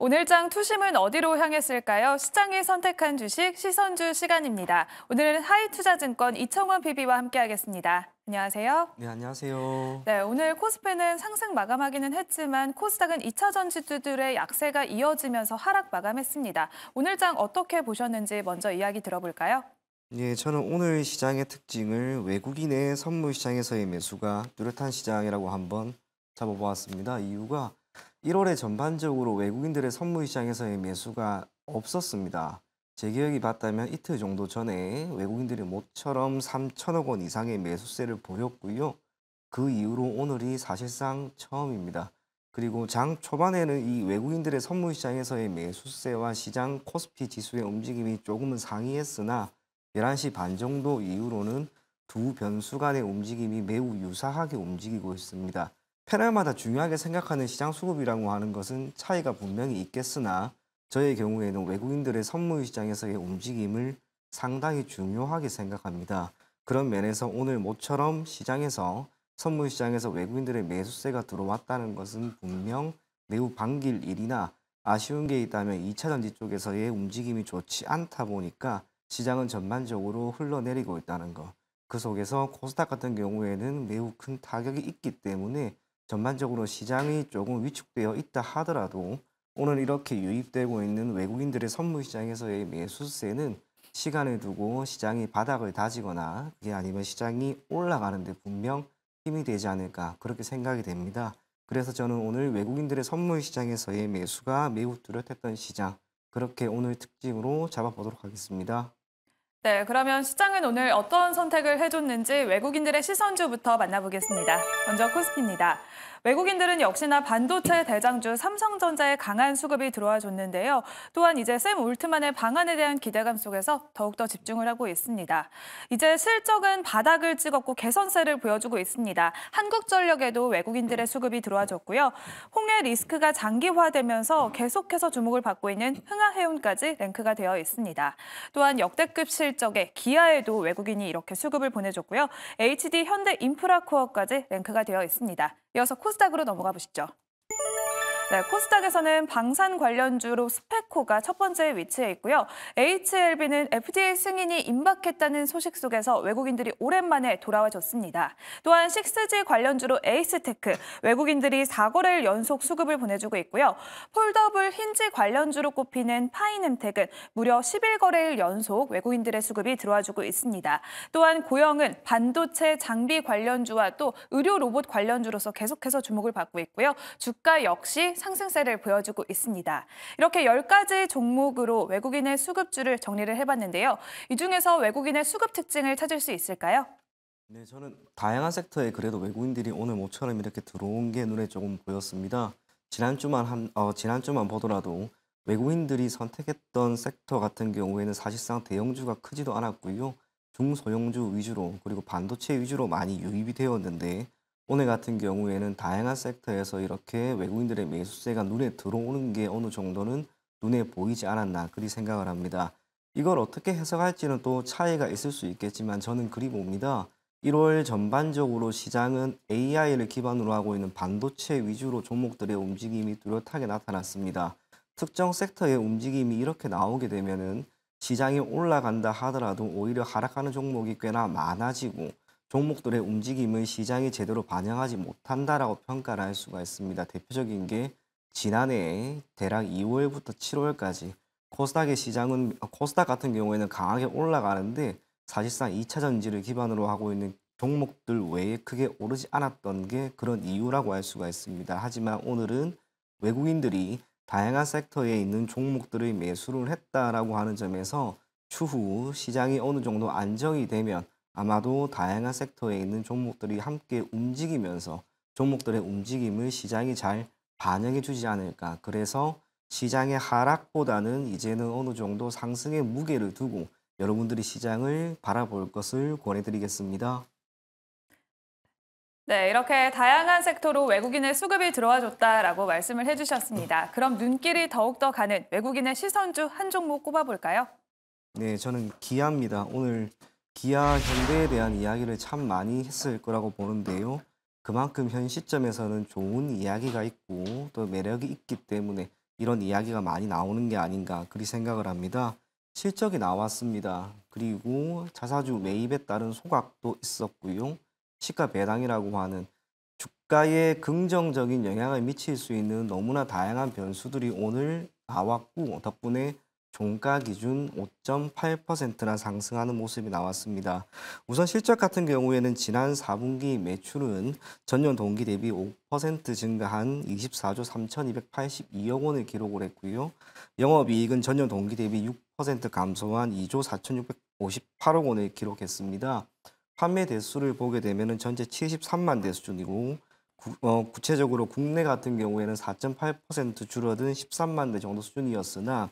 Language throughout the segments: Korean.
오늘장 투심은 어디로 향했을까요? 시장이 선택한 주식 시선주 시간입니다. 오늘은 하이투자증권 이청원 PB와 함께하겠습니다. 안녕하세요. 네, 안녕하세요. 네, 오늘 코스피는 상승 마감하기는 했지만 코스닥은 2차 전지주들의 약세가 이어지면서 하락 마감했습니다. 오늘장 어떻게 보셨는지 먼저 이야기 들어볼까요? 예, 저는 오늘 시장의 특징을 외국인의 선물 시장에서의 매수가 뚜렷한 시장이라고 한번 잡아보았습니다. 이유가 1월에 전반적으로 외국인들의 선물 시장에서의 매수가 없었습니다. 제 기억이 봤다면 이틀 정도 전에 외국인들이 모처럼 3천억 원 이상의 매수세를 보였고요. 그 이후로 오늘이 사실상 처음입니다. 그리고 장 초반에는 이 외국인들의 선물 시장에서의 매수세와 시장 코스피 지수의 움직임이 조금은 상이했으나 11시 반 정도 이후로는 두 변수 간의 움직임이 매우 유사하게 움직이고 있습니다. 패널마다 중요하게 생각하는 시장 수급이라고 하는 것은 차이가 분명히 있겠으나 저의 경우에는 외국인들의 선물 시장에서의 움직임을 상당히 중요하게 생각합니다. 그런 면에서 오늘 모처럼 시장에서 선물 시장에서 외국인들의 매수세가 들어왔다는 것은 분명 매우 반길 일이나 아쉬운 게 있다면 2차 전지 쪽에서의 움직임이 좋지 않다 보니까 시장은 전반적으로 흘러내리고 있다는 것. 그 속에서 코스닥 같은 경우에는 매우 큰 타격이 있기 때문에 전반적으로 시장이 조금 위축되어 있다 하더라도 오늘 이렇게 유입되고 있는 외국인들의 선물 시장에서의 매수세는 시간을 두고 시장이 바닥을 다지거나 그게 아니면 시장이 올라가는데 분명 힘이 되지 않을까 그렇게 생각이 됩니다. 그래서 저는 오늘 외국인들의 선물 시장에서의 매수가 매우 뚜렷했던 시장 그렇게 오늘 특징으로 잡아보도록 하겠습니다. 네, 그러면 시장은 오늘 어떤 선택을 해줬는지 외국인들의 시선주부터 만나보겠습니다. 먼저 코스피입니다. 외국인들은 역시나 반도체 대장주 삼성전자의 강한 수급이 들어와 줬는데요. 또한 이제 샘 울트만의 방안에 대한 기대감 속에서 더욱더 집중을 하고 있습니다. 이제 실적은 바닥을 찍었고 개선세를 보여주고 있습니다. 한국전력에도 외국인들의 수급이 들어와줬고요. 홍해 리스크가 장기화되면서 계속해서 주목을 받고 있는 흥하해운까지 랭크가 되어 있습니다. 또한 역대급 실 실적에 기아에도 외국인이 이렇게 수급을 보내줬고요. HD 현대 인프라코어까지 랭크가 되어 있습니다. 이어서 코스닥으로 넘어가 보시죠. 네, 코스닥에서는 방산 관련주로 스펙코가 첫 번째 위치에 있고요. HLB는 FDA 승인이 임박했다는 소식 속에서 외국인들이 오랜만에 돌아와줬습니다. 또한 6G 관련주로 에이스테크, 외국인들이 4거래일 연속 수급을 보내주고 있고요. 폴더블 힌지 관련주로 꼽히는 파인엠텍은 무려 11거래일 연속 외국인들의 수급이 들어와주고 있습니다. 또한 고영은 반도체 장비 관련주와 또 의료 로봇 관련주로서 계속해서 주목을 받고 있고요. 주가 역시 상승세를 보여주고 있습니다. 이렇게 10가지 종목으로 외국인의 수급주를 정리를 해봤는데요. 이 중에서 외국인의 수급 특징을 찾을 수 있을까요? 네, 저는 다양한 섹터에 그래도 외국인들이 오늘 모처럼 이렇게 들어온 게 눈에 조금 보였습니다. 지난주만 한 어, 지난주만 보더라도 외국인들이 선택했던 섹터 같은 경우에는 사실상 대형주가 크지도 않았고요. 중소형주 위주로 그리고 반도체 위주로 많이 유입이 되었는데 오늘 같은 경우에는 다양한 섹터에서 이렇게 외국인들의 매수세가 눈에 들어오는 게 어느 정도는 눈에 보이지 않았나 그리 생각을 합니다. 이걸 어떻게 해석할지는 또 차이가 있을 수 있겠지만 저는 그리 봅니다. 1월 전반적으로 시장은 AI를 기반으로 하고 있는 반도체 위주로 종목들의 움직임이 뚜렷하게 나타났습니다. 특정 섹터의 움직임이 이렇게 나오게 되면은 시장이 올라간다 하더라도 오히려 하락하는 종목이 꽤나 많아지고 종목들의 움직임을 시장이 제대로 반영하지 못한다라고 평가를 할 수가 있습니다. 대표적인 게 지난해 대략 2월부터 7월까지 코스닥의 시장은 코스닥 같은 경우에는 강하게 올라가는데 사실상 2차 전지를 기반으로 하고 있는 종목들 외에 크게 오르지 않았던 게 그런 이유라고 할 수가 있습니다. 하지만 오늘은 외국인들이 다양한 섹터에 있는 종목들의 매수를 했다라고 하는 점에서 추후 시장이 어느 정도 안정이 되면 아마도 다양한 섹터에 있는 종목들이 함께 움직이면서 종목들의 움직임을 시장이 잘 반영해 주지 않을까. 그래서 시장의 하락보다는 이제는 어느 정도 상승의 무게를 두고 여러분들이 시장을 바라볼 것을 권해드리겠습니다. 네, 이렇게 다양한 섹터로 외국인의 수급이 들어와 줬다라고 말씀을 해주셨습니다. 그럼 눈길이 더욱더 가는 외국인의 시선주 한 종목 꼽아볼까요? 네, 저는 기아입니다. 오늘 기아 현대에 대한 이야기를 참 많이 했을 거라고 보는데요. 그만큼 현 시점에서는 좋은 이야기가 있고 또 매력이 있기 때문에 이런 이야기가 많이 나오는 게 아닌가 그리 생각을 합니다. 실적이 나왔습니다. 그리고 자사주 매입에 따른 소각도 있었고요. 시가 배당이라고 하는 주가에 긍정적인 영향을 미칠 수 있는 너무나 다양한 변수들이 오늘 나왔고 덕분에 종가 기준 5.8%나 상승하는 모습이 나왔습니다. 우선 실적 같은 경우에는 지난 4분기 매출은 전년 동기 대비 5% 증가한 24조 3,282억 원을 기록을 했고요. 영업이익은 전년 동기 대비 6% 감소한 2조 4,658억 원을 기록했습니다. 판매 대수를 보게 되면 전체 73만 대 수준이고 구, 어, 구체적으로 국내 같은 경우에는 4.8% 줄어든 13만 대 정도 수준이었으나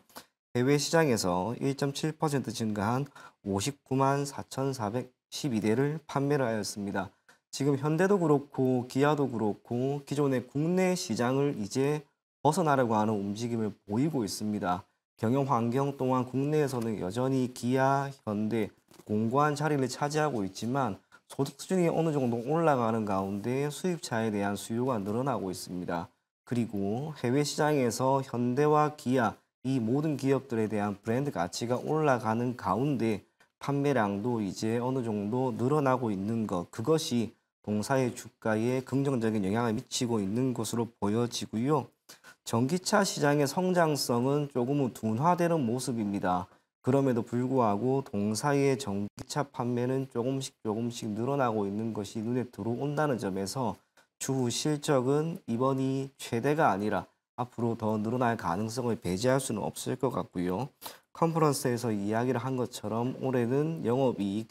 해외 시장에서 1.7% 증가한 59만 4,412대를 판매를 하였습니다. 지금 현대도 그렇고 기아도 그렇고 기존의 국내 시장을 이제 벗어나려고 하는 움직임을 보이고 있습니다. 경영 환경 또한 국내에서는 여전히 기아, 현대 공고한 자리를 차지하고 있지만 소득 수준이 어느 정도 올라가는 가운데 수입차에 대한 수요가 늘어나고 있습니다. 그리고 해외 시장에서 현대와 기아 이 모든 기업들에 대한 브랜드 가치가 올라가는 가운데 판매량도 이제 어느 정도 늘어나고 있는 것 그것이 동사의 주가에 긍정적인 영향을 미치고 있는 것으로 보여지고요. 전기차 시장의 성장성은 조금은 둔화되는 모습입니다. 그럼에도 불구하고 동사의 전기차 판매는 조금씩 조금씩 늘어나고 있는 것이 눈에 들어온다는 점에서 추후 실적은 이번이 최대가 아니라 앞으로 더 늘어날 가능성을 배제할 수는 없을 것 같고요. 컨퍼런스에서 이야기를 한 것처럼 올해는 영업이익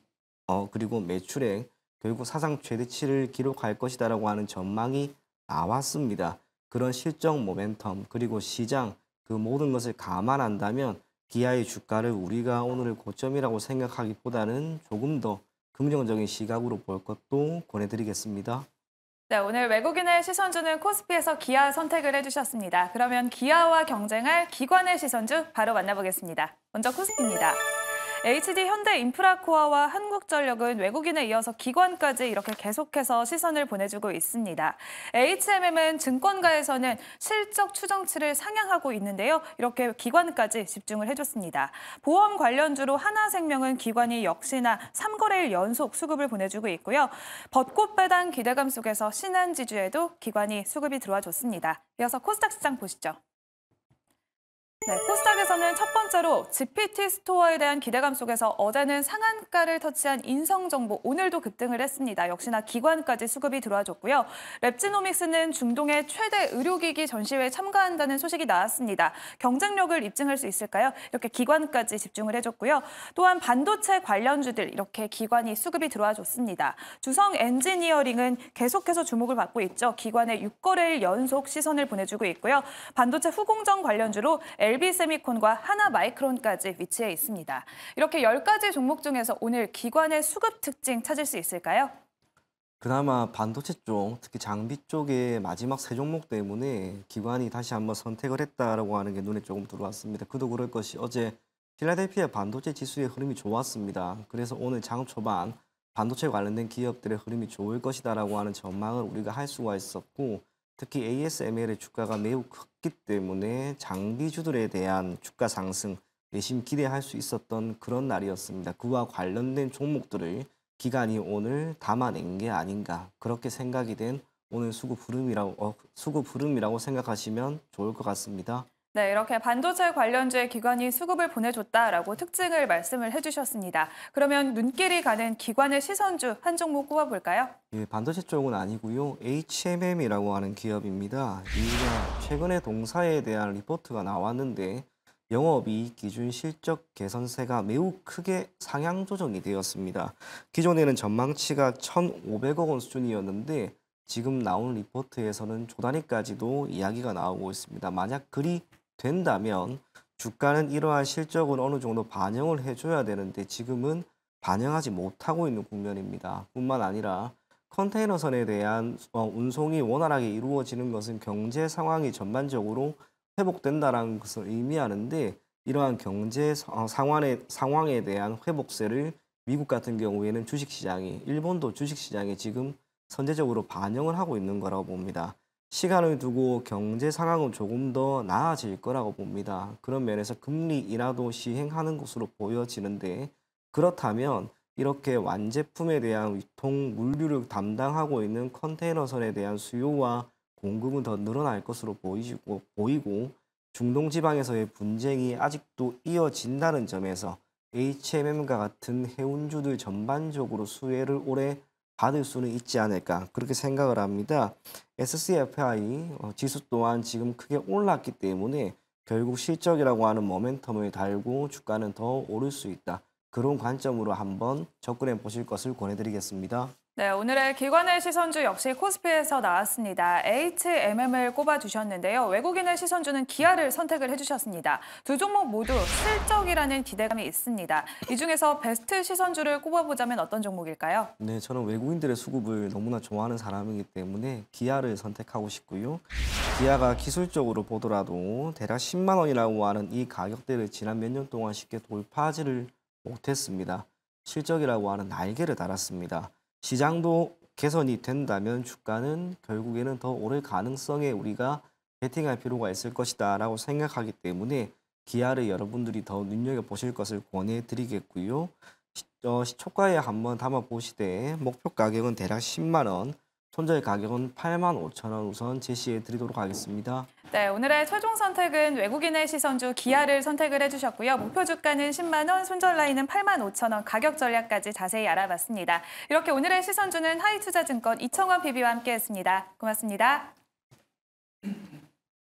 어, 그리고 매출액 결국 사상 최대치를 기록할 것이다라고 하는 전망이 나왔습니다. 그런 실적 모멘텀 그리고 시장 그 모든 것을 감안한다면 기아의 주가를 우리가 오늘의 고점이라고 생각하기보다는 조금 더 긍정적인 시각으로 볼 것도 권해드리겠습니다. 네, 오늘 외국인의 시선주는 코스피에서 기아 선택을 해주셨습니다. 그러면 기아와 경쟁할 기관의 시선주 바로 만나보겠습니다. 먼저 코스피입니다. HD 현대 인프라코어와 한국전력은 외국인에 이어서 기관까지 이렇게 계속해서 시선을 보내주고 있습니다. HMM은 증권가에서는 실적 추정치를 상향하고 있는데요. 이렇게 기관까지 집중을 해줬습니다. 보험 관련주로 하나생명은 기관이 역시나 3거래일 연속 수급을 보내주고 있고요. 벚꽃 배당 기대감 속에서 신한지주에도 기관이 수급이 들어와 줬습니다. 이어서 코스닥 시장 보시죠. 네, 코스닥에서는 첫 번째로 GPT 스토어에 대한 기대감 속에서 어제는 상한가를 터치한 인성정보 오늘도 급등을 했습니다. 역시나 기관까지 수급이 들어와줬고요. 랩지노믹스는 중동의 최대 의료기기 전시회에 참가한다는 소식이 나왔습니다. 경쟁력을 입증할 수 있을까요? 이렇게 기관까지 집중을 해줬고요. 또한 반도체 관련주들 이렇게 기관이 수급이 들어와줬습니다. 주성 엔지니어링은 계속해서 주목을 받고 있죠. 기관의 6거래일 연속 시선을 보내주고 있고요. 반도체 후공정 관련주로 LB세미콘과 하나마이크론까지 위치해 있습니다. 이렇게 10가지 종목 중에서 오늘 기관의 수급 특징 찾을 수 있을까요? 그나마 반도체 쪽, 특히 장비 쪽의 마지막 세 종목 때문에 기관이 다시 한번 선택을 했다라고 하는 게 눈에 조금 들어왔습니다. 그도 그럴 것이 어제 필라델피아 반도체 지수의 흐름이 좋았습니다. 그래서 오늘 장 초반 반도체 관련된 기업들의 흐름이 좋을 것이다라고 하는 전망을 우리가 할 수가 있었고 특히 ASML의 주가가 매우 컸기 때문에 장비주들에 대한 주가 상승 내심 기대할 수 있었던 그런 날이었습니다. 그와 관련된 종목들을 기간이 오늘 담아낸 게 아닌가 그렇게 생각이 된 오늘 수급 부름이라고 어, 수급 부름이라고 생각하시면 좋을 것 같습니다. 네, 이렇게 반도체 관련주의 기관이 수급을 보내줬다라고 특징을 말씀을 해주셨습니다. 그러면 눈길이 가는 기관의 시선주 한 종목 꼽아볼까요? 예, 반도체 쪽은 아니고요. HMM이라고 하는 기업입니다. 이가 최근에 동사에 대한 리포트가 나왔는데 영업이익 기준 실적 개선세가 매우 크게 상향 조정이 되었습니다. 기존에는 전망치가 1,500억 원 수준이었는데 지금 나온 리포트에서는 조단위까지도 이야기가 나오고 있습니다. 만약 그리 된다면 음. 주가는 이러한 실적을 어느 정도 반영을 해줘야 되는데 지금은 반영하지 못하고 있는 국면입니다. 뿐만 아니라 컨테이너선에 대한 어, 운송이 원활하게 이루어지는 것은 경제 상황이 전반적으로 회복된다라는 것을 의미하는데 이러한 경제 어, 상황에, 상황에 대한 회복세를 미국 같은 경우에는 주식시장이 일본도 주식시장이 지금 선제적으로 반영을 하고 있는 거라고 봅니다. 시간을 두고 경제 상황은 조금 더 나아질 거라고 봅니다. 그런 면에서 금리 인하도 시행하는 것으로 보여지는데 그렇다면 이렇게 완제품에 대한 유통 물류를 담당하고 있는 컨테이너선에 대한 수요와 공급은 더 늘어날 것으로 보이고, 보이고 중동 지방에서의 분쟁이 아직도 이어진다는 점에서 HMM과 같은 해운주들 전반적으로 수혜를 올해 받을 수는 있지 않을까 그렇게 생각을 합니다. SCFI 어, 지수 또한 지금 크게 올랐기 때문에 결국 실적이라고 하는 모멘텀을 달고 주가는 더 오를 수 있다. 그런 관점으로 한번 접근해 보실 것을 권해드리겠습니다. 네, 오늘의 기관의 시선주 역시 코스피에서 나왔습니다. HMM을 꼽아주셨는데요. 외국인의 시선주는 기아를 선택을 해주셨습니다. 두 종목 모두 실적이라는 기대감이 있습니다. 이 중에서 베스트 시선주를 꼽아보자면 어떤 종목일까요? 네, 저는 외국인들의 수급을 너무나 좋아하는 사람이기 때문에 기아를 선택하고 싶고요. 기아가 기술적으로 보더라도 대략 10만 원이라고 하는 이 가격대를 지난 몇 년 동안 쉽게 돌파지를 못했습니다. 실적이라고 하는 날개를 달았습니다. 시장도 개선이 된다면 주가는 결국에는 더 오를 가능성에 우리가 베팅할 필요가 있을 것이다 라고 생각하기 때문에 기아를 여러분들이 더 눈여겨보실 것을 권해드리겠고요. 시, 어, 초과에 한번 담아보시되 목표 가격은 대략 10만원 손자의 가격은 8만 5천 원 우선 제시해 드리도록 하겠습니다. 네, 오늘의 최종 선택은 외국인의 시선주 기아를 선택을 해주셨고요. 목표 주가는 10만 원, 손절 라인은 8만 5천 원, 가격 전략까지 자세히 알아봤습니다. 이렇게 오늘의 시선주는 하이투자증권 이청원 PB와 함께했습니다. 고맙습니다.